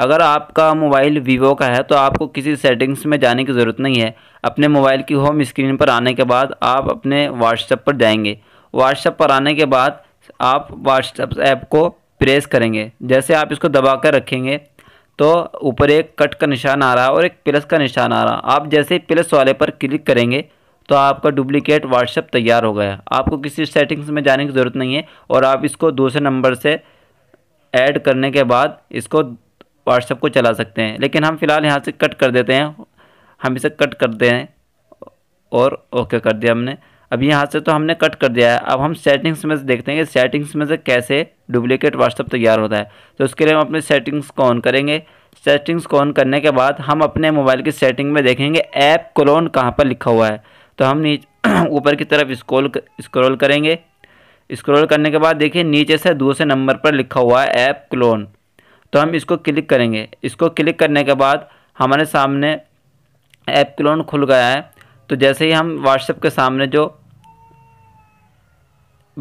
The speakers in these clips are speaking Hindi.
अगर आपका मोबाइल वीवो का है तो आपको किसी सेटिंग्स में जाने की ज़रूरत नहीं है अपने मोबाइल की होम स्क्रीन पर आने के बाद आप अपने व्हाट्सएप पर जाएंगे व्हाट्सएप पर आने के बाद आप व्हाट्सएप ऐप को प्रेस करेंगे जैसे आप इसको दबा कर रखेंगे तो ऊपर एक कट का निशान आ रहा है और एक प्लस का निशान आ रहा है आप जैसे प्लस वाले पर क्लिक करेंगे तो आपका डुप्लिकेट व्हाट्सअप तैयार हो गया आपको किसी सेटिंग्स में जाने की ज़रूरत नहीं है और आप इसको दूसरे नंबर से ऐड करने के बाद इसको व्हाट्सएप को चला सकते हैं लेकिन हम फ़िलहाल यहाँ से कट कर देते हैं हम इसे कट करते हैं और ओके कर दिया हमने अब यहाँ से तो हमने कट कर दिया है अब हम सेटिंग्स में से देखते हैं कि सेटिंग्स में से कैसे डुप्लीकेट व्हाट्सअप तैयार होता है तो उसके लिए हम अपने सेटिंग्स को ऑन करेंगे सेटिंग्स को ऑन करने के बाद हम अपने मोबाइल की सेटिंग में देखेंगे ऐप क्लोन कहाँ पर लिखा हुआ है तो हम नीचे ऊपर की तरफ स्क्रॉल इस्क्रोल करेंगे इस्क्रोल करने के बाद देखिए नीचे से दूसरे नंबर पर लिखा हुआ है ऐप क्लोन तो हम इसको क्लिक करेंगे इसको क्लिक करने के बाद हमारे सामने ऐप क्लोन खुल गया है तो जैसे ही हम व्हाट्सएप के सामने जो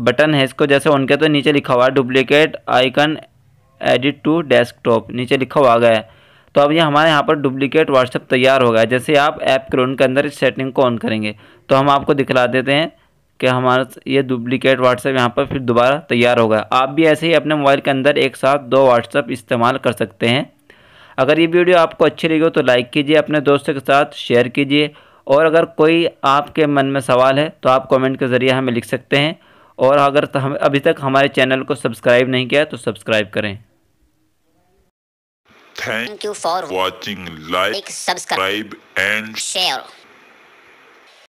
बटन है इसको जैसे ऑन किया तो नीचे लिखा हुआ है duplicate icon edit to desktop नीचे लिखा हुआ गया है तो अब ये हमारे यहाँ पर डुप्लीकेट व्हाट्सएप तैयार होगा जैसे आप ऐप क्रोन के अंदर इस सेटिंग को ऑन करेंगे तो हम आपको दिखला देते हैं कि हमारा ये डुप्लिकेट व्हाट्सएप यहाँ पर फिर दोबारा तैयार होगा आप भी ऐसे ही अपने मोबाइल के अंदर एक साथ दो व्हाट्सएप इस्तेमाल कर सकते हैं अगर ये वीडियो आपको अच्छी लगी हो तो लाइक कीजिए अपने दोस्तों के साथ शेयर कीजिए और अगर कोई आपके मन में सवाल है तो आप कमेंट के ज़रिए हमें लिख सकते हैं और अगर हम अभी तक हमारे चैनल को सब्सक्राइब नहीं किया तो सब्सक्राइब करें thank you for watching like subscribe and share